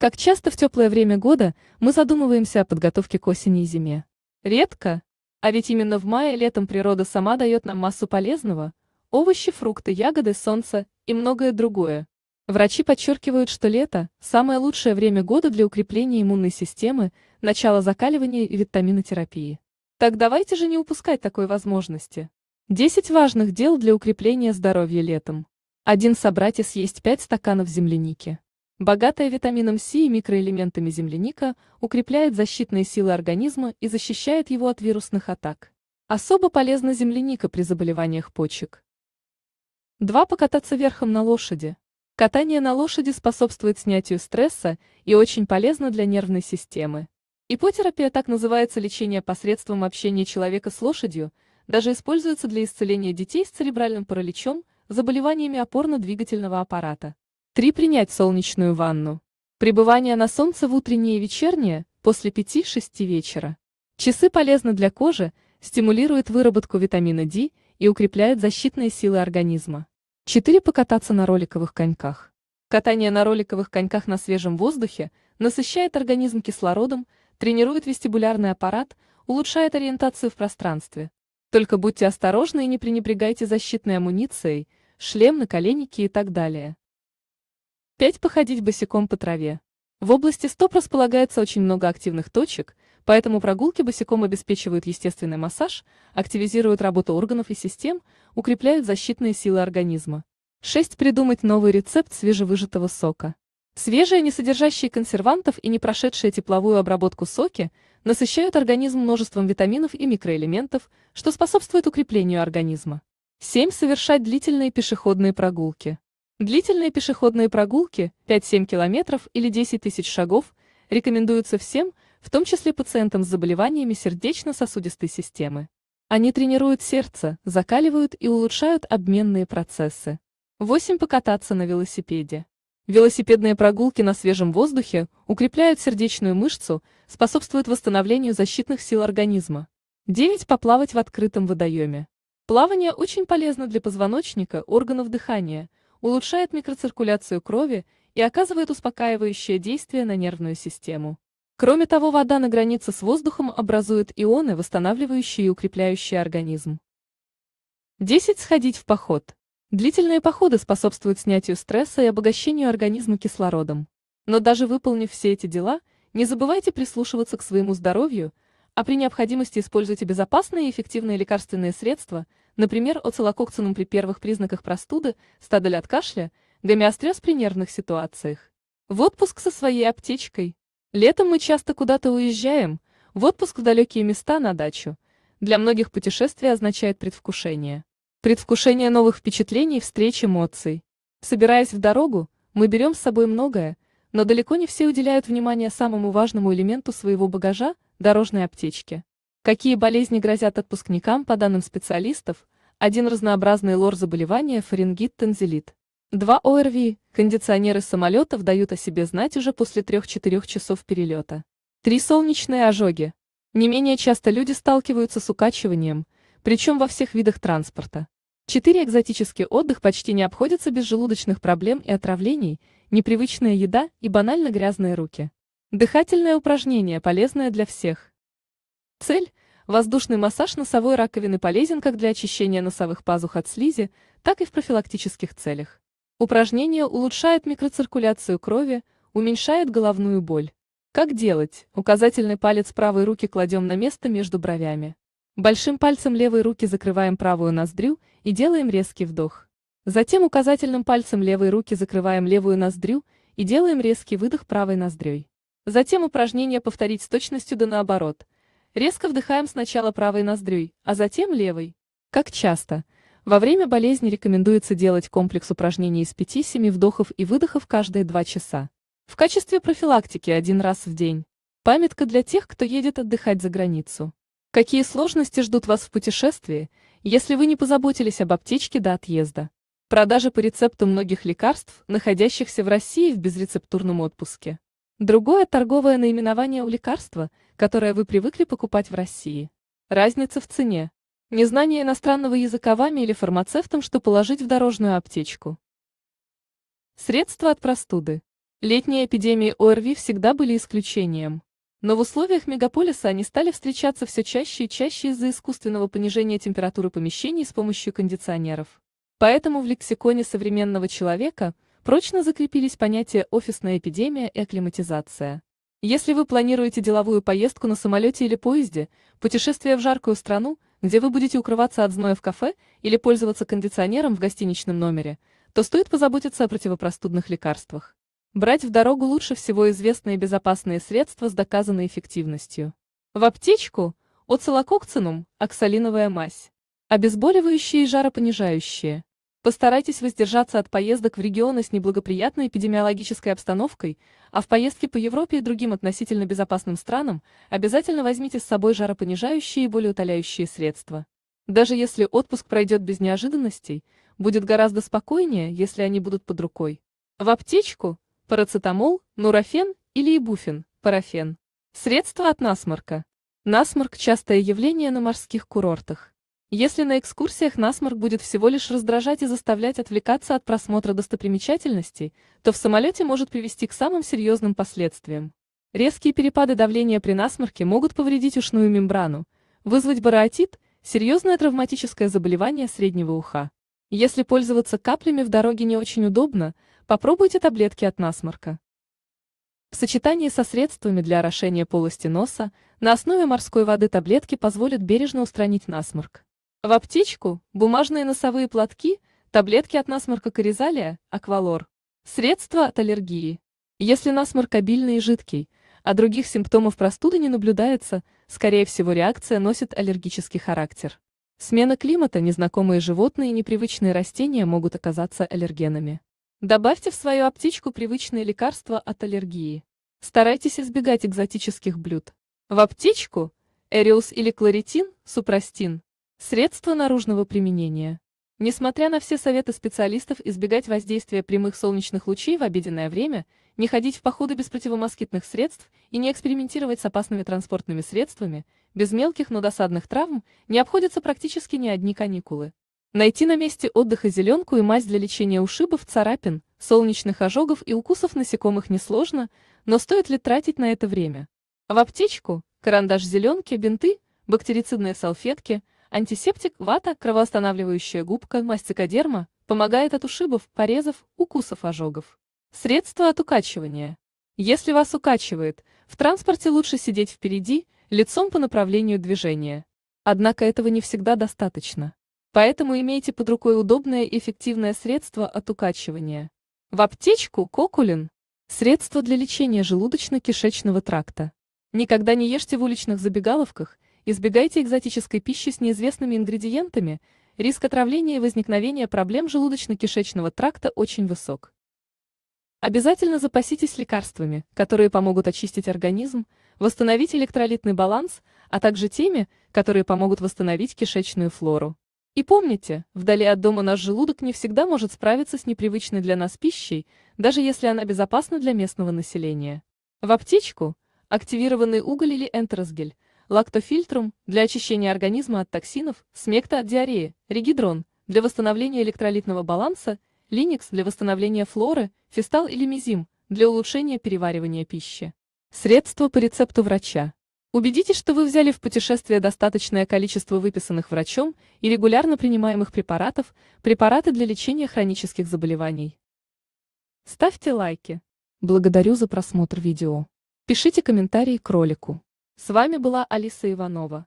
Как часто в теплое время года мы задумываемся о подготовке к осени и зиме? Редко. А ведь именно в мае летом природа сама дает нам массу полезного. Овощи, фрукты, ягоды, солнце и многое другое. Врачи подчеркивают, что лето – самое лучшее время года для укрепления иммунной системы, начала закаливания и витаминотерапии. Так давайте же не упускать такой возможности. 10 важных дел для укрепления здоровья летом. 1. Собрать и съесть 5 стаканов земляники. Богатая витамином С и микроэлементами земляника укрепляет защитные силы организма и защищает его от вирусных атак. Особо полезна земляника при заболеваниях почек. 2. Покататься верхом на лошади. Катание на лошади способствует снятию стресса и очень полезно для нервной системы. Ипотерапия так называется лечение посредством общения человека с лошадью, даже используется для исцеления детей с церебральным параличом, заболеваниями опорно-двигательного аппарата. 3. Принять солнечную ванну. Пребывание на солнце в утреннее и вечернее, после 5-6 вечера. Часы полезны для кожи, стимулируют выработку витамина D и укрепляют защитные силы организма. 4. Покататься на роликовых коньках. Катание на роликовых коньках на свежем воздухе насыщает организм кислородом, тренирует вестибулярный аппарат, улучшает ориентацию в пространстве. Только будьте осторожны и не пренебрегайте защитной амуницией, шлем, наколенники и так далее. 5. Походить босиком по траве. В области стоп располагается очень много активных точек, поэтому прогулки босиком обеспечивают естественный массаж, активизируют работу органов и систем, укрепляют защитные силы организма. 6. Придумать новый рецепт свежевыжатого сока. Свежие, не содержащие консервантов и не прошедшие тепловую обработку соки насыщают организм множеством витаминов и микроэлементов, что способствует укреплению организма. 7. Совершать длительные пешеходные прогулки. Длительные пешеходные прогулки 5-7 километров или 10 тысяч шагов рекомендуются всем, в том числе пациентам с заболеваниями сердечно-сосудистой системы. Они тренируют сердце, закаливают и улучшают обменные процессы. 8. Покататься на велосипеде. Велосипедные прогулки на свежем воздухе укрепляют сердечную мышцу, способствуют восстановлению защитных сил организма. 9. Поплавать в открытом водоеме. Плавание очень полезно для позвоночника, органов дыхания, улучшает микроциркуляцию крови и оказывает успокаивающее действие на нервную систему. Кроме того, вода на границе с воздухом образует ионы, восстанавливающие и укрепляющие организм. 10. Сходить в поход. Длительные походы способствуют снятию стресса и обогащению организма кислородом. Но даже выполнив все эти дела, не забывайте прислушиваться к своему здоровью, а при необходимости используйте безопасные и эффективные лекарственные средства – например, оцелококцином при первых признаках простуды, стадоль от кашля, гомеострез при нервных ситуациях. В отпуск со своей аптечкой. Летом мы часто куда-то уезжаем, в отпуск в далекие места на дачу. Для многих путешествие означает предвкушение. Предвкушение новых впечатлений, встреч, эмоций. Собираясь в дорогу, мы берем с собой многое, но далеко не все уделяют внимание самому важному элементу своего багажа – дорожной аптечке. Какие болезни грозят отпускникам, по данным специалистов, один разнообразный лор заболевания фарингит-тензилит. Два ОРВИ, кондиционеры самолетов дают о себе знать уже после 3-4 часов перелета. Три солнечные ожоги. Не менее часто люди сталкиваются с укачиванием, причем во всех видах транспорта. Четыре экзотический отдых почти не обходится без желудочных проблем и отравлений, непривычная еда и банально грязные руки. Дыхательное упражнение полезное для всех. Цель – воздушный массаж носовой раковины полезен как для очищения носовых пазух от слизи, так и в профилактических целях. Упражнение улучшает микроциркуляцию крови, уменьшает головную боль. Как делать? Указательный палец правой руки кладем на место между бровями. Большим пальцем левой руки закрываем правую ноздрю и делаем резкий вдох. Затем указательным пальцем левой руки закрываем левую ноздрю и делаем резкий выдох правой ноздрёй. Затем упражнение повторить с точностью да наоборот – Резко вдыхаем сначала правой ноздрюй, а затем левой. Как часто? Во время болезни рекомендуется делать комплекс упражнений из 5-7 вдохов и выдохов каждые 2 часа. В качестве профилактики один раз в день. Памятка для тех, кто едет отдыхать за границу. Какие сложности ждут вас в путешествии, если вы не позаботились об аптечке до отъезда? Продажи по рецепту многих лекарств, находящихся в России в безрецептурном отпуске. Другое торговое наименование у лекарства, которое вы привыкли покупать в России. Разница в цене. Незнание иностранного языка вами или фармацевтом, что положить в дорожную аптечку. Средства от простуды. Летние эпидемии ОРВИ всегда были исключением. Но в условиях мегаполиса они стали встречаться все чаще и чаще из-за искусственного понижения температуры помещений с помощью кондиционеров. Поэтому в лексиконе современного человека – Прочно закрепились понятия «офисная эпидемия» и «акклиматизация». Если вы планируете деловую поездку на самолете или поезде, путешествие в жаркую страну, где вы будете укрываться от зноя в кафе или пользоваться кондиционером в гостиничном номере, то стоит позаботиться о противопростудных лекарствах. Брать в дорогу лучше всего известные безопасные средства с доказанной эффективностью. В аптечку – оцелококцинум, оксалиновая мазь. Обезболивающие и жаропонижающие. Постарайтесь воздержаться от поездок в регионы с неблагоприятной эпидемиологической обстановкой, а в поездке по Европе и другим относительно безопасным странам обязательно возьмите с собой жаропонижающие и болеутоляющие средства. Даже если отпуск пройдет без неожиданностей, будет гораздо спокойнее, если они будут под рукой. В аптечку – парацетамол, нурофен или ибуфен, парафен. Средства от насморка. Насморк – частое явление на морских курортах. Если на экскурсиях насморк будет всего лишь раздражать и заставлять отвлекаться от просмотра достопримечательностей, то в самолете может привести к самым серьезным последствиям. Резкие перепады давления при насморке могут повредить ушную мембрану, вызвать бароотит, серьезное травматическое заболевание среднего уха. Если пользоваться каплями в дороге не очень удобно, попробуйте таблетки от насморка. В сочетании со средствами для орошения полости носа на основе морской воды таблетки позволят бережно устранить насморк. В аптечку – бумажные носовые платки, таблетки от насморка коризалия, аквалор. Средства от аллергии. Если насморк обильный и жидкий, а других симптомов простуды не наблюдается, скорее всего реакция носит аллергический характер. Смена климата, незнакомые животные и непривычные растения могут оказаться аллергенами. Добавьте в свою аптечку привычные лекарства от аллергии. Старайтесь избегать экзотических блюд. В аптечку – Эриус или Кларитин, Супрастин. Средства наружного применения. Несмотря на все советы специалистов избегать воздействия прямых солнечных лучей в обеденное время, не ходить в походы без противомоскитных средств и не экспериментировать с опасными транспортными средствами, без мелких, но досадных травм не обходятся практически ни одни каникулы. Найти на месте отдыха зеленку и мазь для лечения ушибов, царапин, солнечных ожогов и укусов насекомых несложно, но стоит ли тратить на это время? В аптечку, карандаш зеленки, бинты, бактерицидные салфетки – Антисептик, вата, кровоостанавливающая губка, мастикодерма, помогает от ушибов, порезов, укусов, ожогов. Средство от укачивания. Если вас укачивает, в транспорте лучше сидеть впереди, лицом по направлению движения. Однако этого не всегда достаточно. Поэтому имейте под рукой удобное и эффективное средство от укачивания. В аптечку Кокулин – средство для лечения желудочно-кишечного тракта. Никогда не ешьте в уличных забегаловках – Избегайте экзотической пищи с неизвестными ингредиентами, риск отравления и возникновения проблем желудочно-кишечного тракта очень высок. Обязательно запаситесь лекарствами, которые помогут очистить организм, восстановить электролитный баланс, а также теми, которые помогут восстановить кишечную флору. И помните, вдали от дома наш желудок не всегда может справиться с непривычной для нас пищей, даже если она безопасна для местного населения. В аптечку – активированный уголь или энтеросгель – лактофильтром для очищения организма от токсинов, смекта от диареи, регидрон для восстановления электролитного баланса, Линекс для восстановления флоры, фистал или мизим для улучшения переваривания пищи. Средства по рецепту врача. Убедитесь, что вы взяли в путешествие достаточное количество выписанных врачом и регулярно принимаемых препаратов, препараты для лечения хронических заболеваний. Ставьте лайки. Благодарю за просмотр видео. Пишите комментарии к ролику с вами была алиса иванова